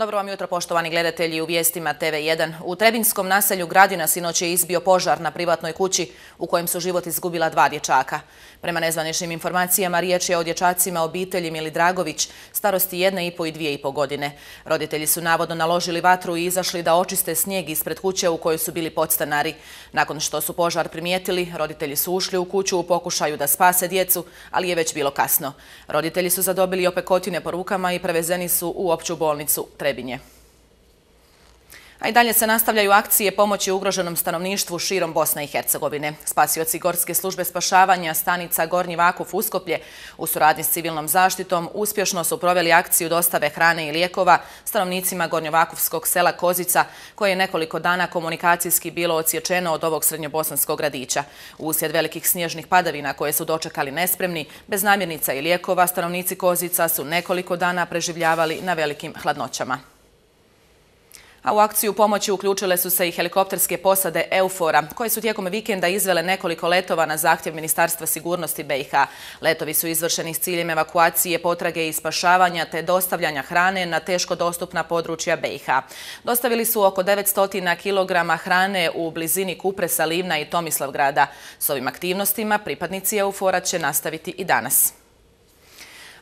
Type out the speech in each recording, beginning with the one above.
Dobro vam jutro, poštovani gledatelji u vijestima TV1. U Trebinskom naselju Gradina sinoć je izbio požar na privatnoj kući u kojem su život izgubila dva dječaka. Prema nezvanišnim informacijama, riječ je o dječacima obitelji Mili Dragović, starosti jedne i po i dvije i po godine. Roditelji su navodno naložili vatru i izašli da očiste snijeg ispred kuće u kojoj su bili podstanari. Nakon što su požar primijetili, roditelji su ušli u kuću u pokušaju da spase djecu, ali je već bilo kasno. Roditelji su zadobili opekotine po rukama i prevezeni su u opću bolnicu Trebinsko Trebinje. A i dalje se nastavljaju akcije pomoći ugroženom stanovništvu širom Bosne i Hercegovine. Spasioci Gorske službe spašavanja stanica Gornji Vakuf Uskoplje u suradnji s civilnom zaštitom uspješno su proveli akciju dostave hrane i lijekova stanovnicima Gornjovakovskog sela Kozica, koje je nekoliko dana komunikacijski bilo ociječeno od ovog srednjobosanskog radića. Uslijed velikih snježnih padavina koje su dočekali nespremni, bez namjernica i lijekova, stanovnici Kozica su nekoliko dana preživljavali na velikim hladnoćama. A u akciju pomoći uključile su se i helikopterske posade Eufora, koje su tijekom vikenda izvele nekoliko letova na zahtjev Ministarstva sigurnosti BiH. Letovi su izvršeni s ciljem evakuacije, potrage i spašavanja te dostavljanja hrane na teško dostupna područja BiH. Dostavili su oko 900 kg hrane u blizini Kupresa, Livna i Tomislavgrada. S ovim aktivnostima pripadnici Eufora će nastaviti i danas.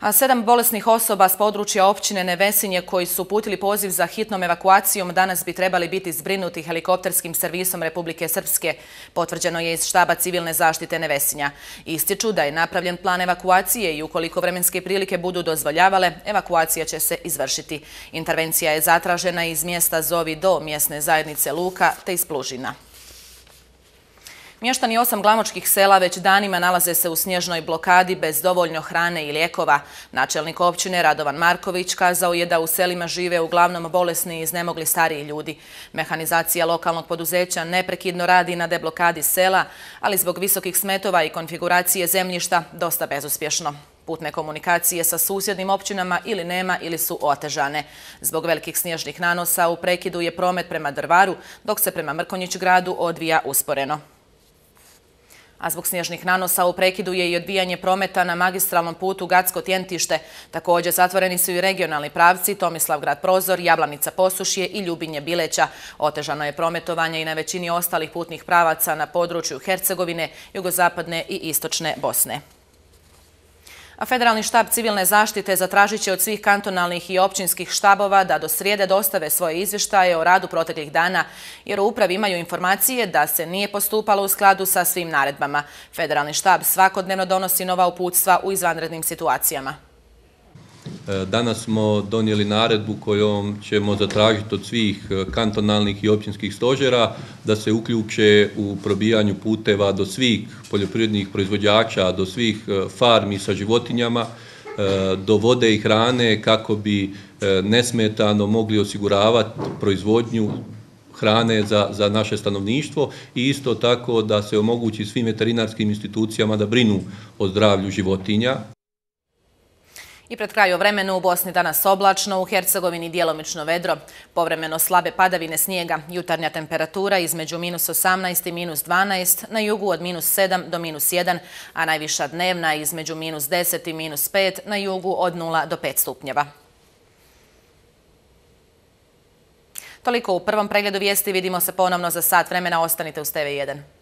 A sedam bolesnih osoba s područja općine Nevesinje koji su putili poziv za hitnom evakuacijom danas bi trebali biti zbrinuti helikopterskim servisom Republike Srpske, potvrđeno je iz štaba civilne zaštite Nevesinja. Ističu da je napravljen plan evakuacije i ukoliko vremenske prilike budu dozvoljavale, evakuacija će se izvršiti. Intervencija je zatražena iz mjesta Zovi do mjesne zajednice Luka te iz Plužina. Mještani osam glamočkih sela već danima nalaze se u snježnoj blokadi bez dovoljno hrane i lijekova. Načelnik općine Radovan Marković kazao je da u selima žive uglavnom bolesni i iznemogli stariji ljudi. Mehanizacija lokalnog poduzeća neprekidno radi na deblokadi sela, ali zbog visokih smetova i konfiguracije zemljišta dosta bezuspješno. Putne komunikacije sa susjednim općinama ili nema ili su otežane. Zbog velikih snježnih nanosa u prekidu je promet prema Drvaru, dok se prema Mrkonjić gradu odvija usporeno a zbog snježnih nanosa u prekidu je i odbijanje prometa na magistralnom putu Gacko-Tjentište. Također zatvoreni su i regionalni pravci Tomislavgrad-Prozor, Jablanica-Posušje i Ljubinje-Bileća. Otežano je prometovanje i na većini ostalih putnih pravaca na području Hercegovine, jugozapadne i istočne Bosne. A Federalni štab civilne zaštite zatražit će od svih kantonalnih i općinskih štabova da do srijede dostave svoje izvještaje o radu proteklih dana, jer u upravi imaju informacije da se nije postupalo u skladu sa svim naredbama. Federalni štab svakodnevno donosi nova uputstva u izvanrednim situacijama. E, danas smo donijeli naredbu kojom ćemo zatražiti od svih e, kantonalnih i općinskih stožera da se uključe u probijanju puteva do svih poljoprivrednih proizvođača, do svih e, farmi sa životinjama, do vode i hrane kako bi nesmetano mogli osiguravati proizvodnju hrane za naše stanovništvo i isto tako da se omogući svim veterinarskim institucijama da brinu o zdravlju životinja. I pred kraju vremena u Bosni danas oblačno, u Hercegovini dijelomično vedro. Povremeno slabe padavine snijega, jutarnja temperatura između minus 18 i minus 12, na jugu od minus 7 do minus 1, a najviša dnevna između minus 10 i minus 5, na jugu od 0 do 5 stupnjeva. Toliko u prvom pregledu vijesti. Vidimo se ponovno za sat vremena. Ostanite uz TV1.